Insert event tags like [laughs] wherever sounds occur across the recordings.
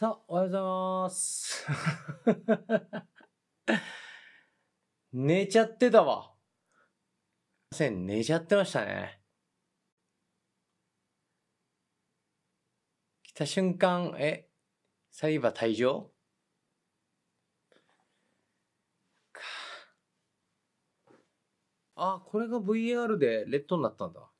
さあ、おはようございます。[laughs] 寝ちゃってたわ。せん、寝ちゃってましたね。来た瞬間、え、サイバー退場あ、これが v r でレッドになったんだ。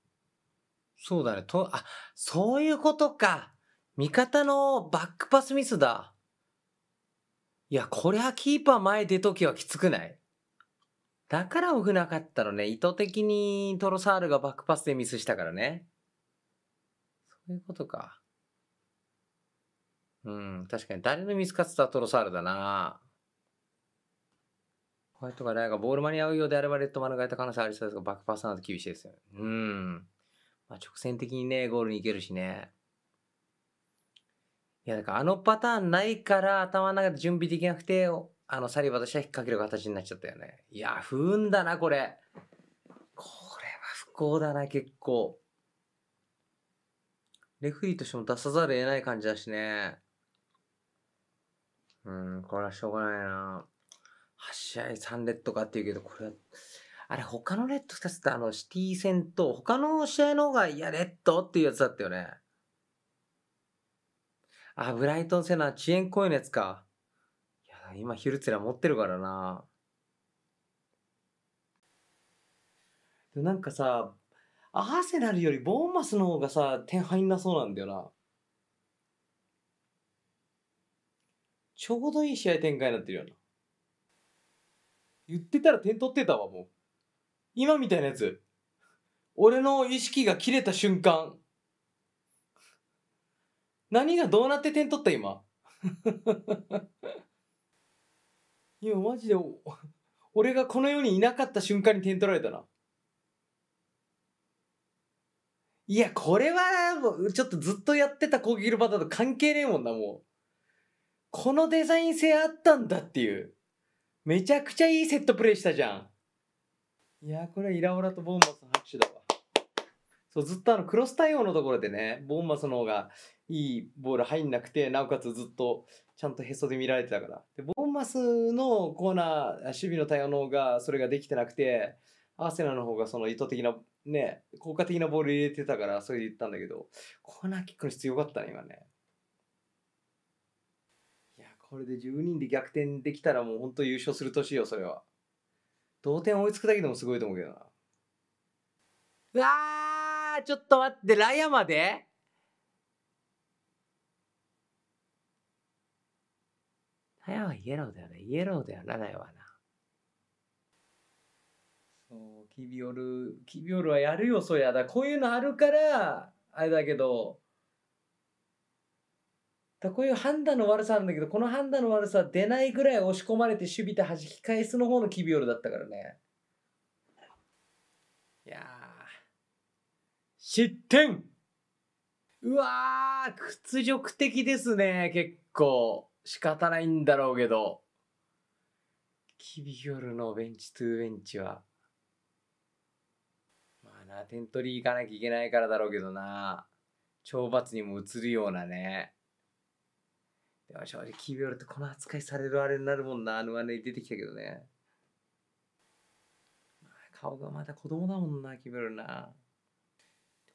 そうだね。と、あ、そういうことか。味方のバックパスミスだ。いや、こりゃキーパー前出ときはきつくないだからオフなかったのね。意図的にトロサールがバックパスでミスしたからね。そういうことか。うん、確かに誰のミスかつたトロサールだな。ホワイトがライがボール間に合うようであればレッド免れた可能性ありそうですが、バックパスなんて厳しいですよ。うん。まあ、直線的にね、ゴールに行けるしね。いや、だからあのパターンないから頭の中で準備できなくて、あの、サリバとしては引っ掛ける形になっちゃったよね。いや、不運だな、これ。これは不幸だな、結構。レフリーとしても出さざるを得ない感じだしね。うん、これはしょうがないな。8試合3レッドかっていうけど、これは、あれ、他のレッド2つってあの、シティ戦と、他の試合の方が、いや、レッドっていうやつだったよね。あ、ブライトンセナ、遅延コいのやつか。いや、今ヒルツラ持ってるからな。でなんかさ、アーセナルよりボーンマスの方がさ、点入んなそうなんだよな。ちょうどいい試合展開になってるよな。言ってたら点取ってたわ、もう。今みたいなやつ。俺の意識が切れた瞬間、何がどうなって点取った今今 [laughs] マジで俺がこの世にいなかった瞬間に点取られたないやこれはちょっとずっとやってた攻撃のパターンと関係ねえもんなもうこのデザイン性あったんだっていうめちゃくちゃいいセットプレーしたじゃんいやこれはイラオラとボーマスの拍手だわそうずっとあのクロス対応のところでねボーマスの方がいいボール入んなくて、なおかつずっとちゃんとへそで見られてたから。で、ボーンマスのコーナー、守備の対応の方がそれができてなくて、アーセナの方がその意図的な、ね、効果的なボール入れてたから、それで言ったんだけど、コーナーキックの質良かったね、今ね。いや、これで1 2人で逆転できたらもう本当優勝する年よ、それは。同点追いつくだけでもすごいと思うけどな。うわー、ちょっと待って、ラヤまでははイエローだよね。イエローだよな、いわな。そう、キビオル、キビオルはやるよ、そりゃ。だこういうのあるから、あれだけど、だこういう判断の悪さなんだけど、この判断の悪さは出ないぐらい押し込まれて守備で弾き返すの方のキビオルだったからね。いや失点うわ屈辱的ですね、結構。仕方ないんだろうけど、キビヒョルのベンチトゥーベンチは、まあな、点取り行かなきゃいけないからだろうけどな、懲罰にも移るようなね。でも正直キビヒョルってこの扱いされるあれになるもんな、あのあに出てきたけどね。顔がまだ子供だもんな、キビヒョルな。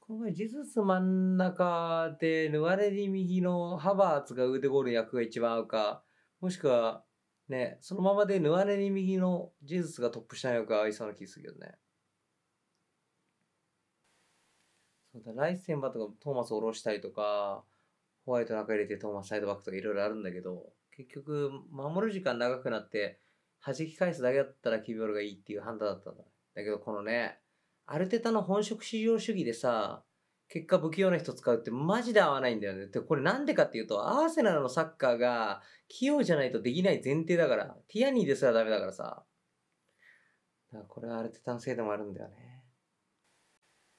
この前、ジズス真ん中で、ぬわれり右のハバーツが腕ゴール役が一番合うか、もしくは、ね、そのままでぬわれり右のジズスがトップしないのか合いそうな気するけどね。そうだ、ライセンバとかトーマス下ろしたりとか、ホワイト中入れてトーマスサイドバックとかいろいろあるんだけど、結局、守る時間長くなって、弾き返すだけだったらキビオルがいいっていう判断だったんだ。だけど、このね、アルテタの本職至上主義でさ、結果不器用な人使うってマジで合わないんだよね。で、これなんでかっていうと、アーセナルのサッカーが器用じゃないとできない前提だから、ティアニーですらダメだからさ。だからこれはアルテタのせいでもあるんだよね。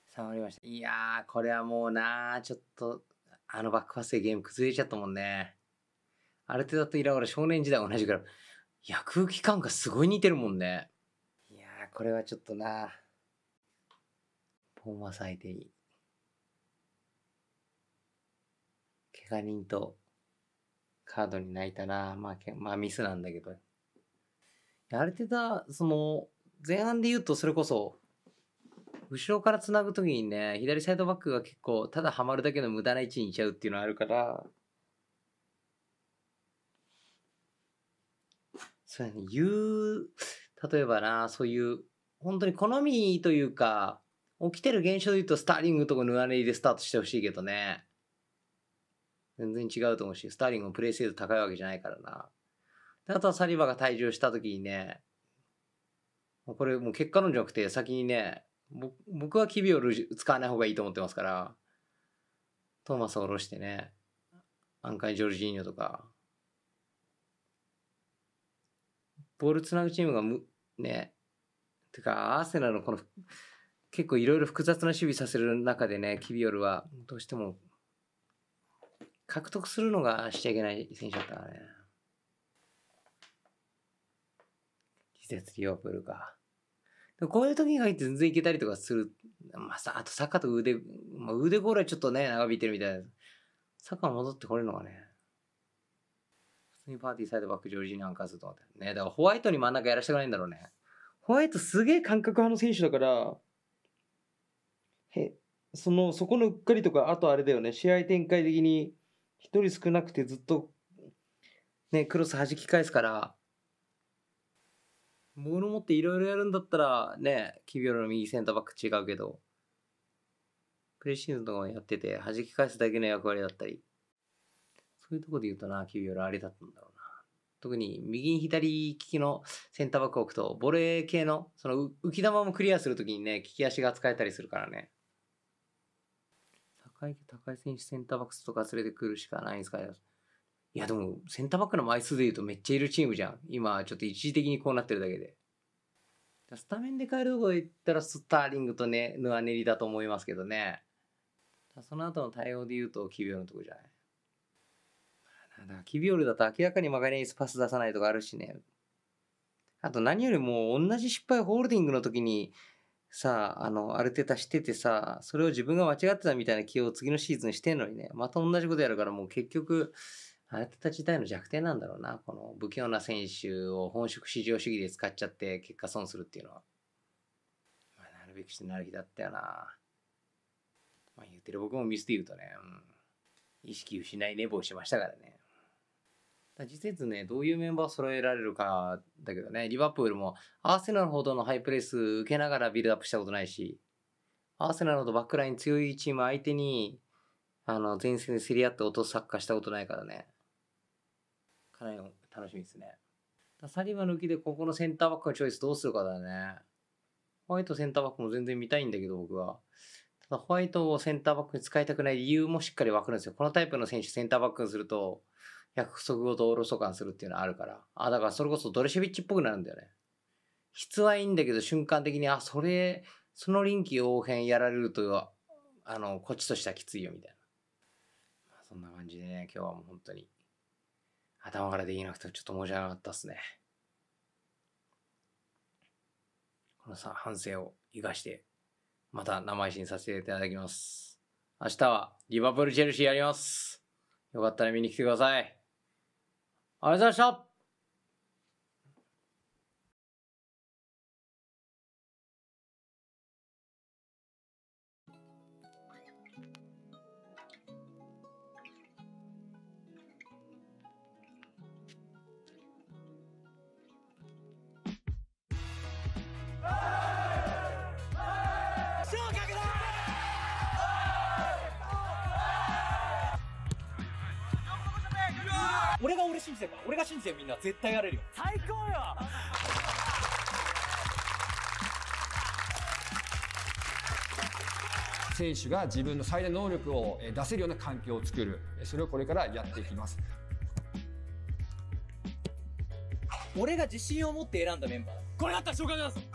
さあ、りました。いやー、これはもうなー、ちょっと、あのバックパスでゲーム崩れちゃったもんね。アルテタとイラオラ少年時代同じくらい。いや、空気感がすごい似てるもんね。いやー、これはちょっとなー。本は割いていい。怪我人とカードに泣いたな。まあ、まあ、ミスなんだけど。ある程度、その、前半で言うと、それこそ、後ろから繋ぐ時にね、左サイドバックが結構、ただはまるだけの無駄な位置にいちゃうっていうのはあるから、そうやね、言う、例えばな、そういう、本当に好みというか、起きてる現象で言うと、スターリングとかヌアネイでスタートしてほしいけどね。全然違うと思うし、スターリングもプレイ精度高いわけじゃないからな。であとはサリバが退場した時にね、これもう結果論じゃなくて、先にね、僕はキビを使わない方がいいと思ってますから、トーマスを下ろしてね、アンカイ・ジョルジーニョとか、ボールつなぐチームがむ、ね、てか、アーセナルのこの結構いろいろ複雑な守備させる中でね、キビオルはどうしても獲得するのがしちゃいけない選手だったからね。季節リオプールか。でこういう時に限って全然いけたりとかする。まあさ、あとサッカーと腕、まあ、腕ゴールはちょっとね、長引いてるみたいな。サッカー戻ってこれるのがね。普通にパーティーサイドバックジョージなんかすると思って。ね、だからホワイトに真ん中やらせたくないんだろうね。ホワイトすげえ感覚派の選手だから、へそのそこのうっかりとかあとあれだよね試合展開的に1人少なくてずっと、ね、クロス弾き返すからボール持っていろいろやるんだったらねキビオラの右センターバック違うけどプレシーズンとかもやってて弾き返すだけの役割だったりそういうとこで言うとなキビオラあれだったんだろうな特に右に左利きのセンターバックを置くとボレー系のその浮き球もクリアするときにね利き足が使えたりするからね高い、高い選手、センターバックスとか連れてくるしかないんですかいや、でも、センターバックの枚数で言うとめっちゃいるチームじゃん。今、ちょっと一時的にこうなってるだけで。スタメンで帰るとこ行ったら、スターリングとね、ヌアネリだと思いますけどね。その後の対応で言うと、キビオルのとこじゃない。なんだキビオルだと明らかにマガリネスパス出さないとかあるしね。あと何よりも同じ失敗ホールディングの時にさあ、あの、ある程度しててさ、それを自分が間違ってたみたいな起用を次のシーズンしてんのにね、また同じことやるからもう結局、あなたたち自体の弱点なんだろうな。この不器用な選手を本職至上主義で使っちゃって結果損するっていうのは。まあ、なるべくしてなる日だったよな。まあ言ってる僕もミスで言うとね、うん、意識失い寝坊しましたからね。次節ね、どういうメンバー揃えられるかだけどね、リバプールもアーセナルほどのハイプレス受けながらビルドアップしたことないし、アーセナルほどバックライン強いチーム相手に、あの、前線で競り合って落とすサッカーしたことないからね、かなり楽しみですね。サリバ抜きでここのセンターバックのチョイスどうするかだね。ホワイトセンターバックも全然見たいんだけど、僕は。ただホワイトをセンターバックに使いたくない理由もしっかりわかるんですよ。このタイプの選手センターバックにすると、約束事をおろそかにするっていうのはあるから。あ、だからそれこそドレシェビッチっぽくなるんだよね。質はいいんだけど瞬間的に、あ、それ、その臨機応変やられると、あの、こっちとしてはきついよみたいな。まあ、そんな感じでね、今日はもう本当に、頭からできなくてちょっと申し訳なかったっすね。このさ反省を生かして、また生配信させていただきます。明日はリバプールチェルシーやります。よかったら見に来てください。Arkadaşlar 俺が俺信じてるから、俺が信じてるみんな絶対やれるよ。最高よ [laughs] 選手が自分の最大能力を出せるような環境を作る。それをこれからやっていきます。俺が自信を持って選んだメンバーこれだったら紹介します、すよ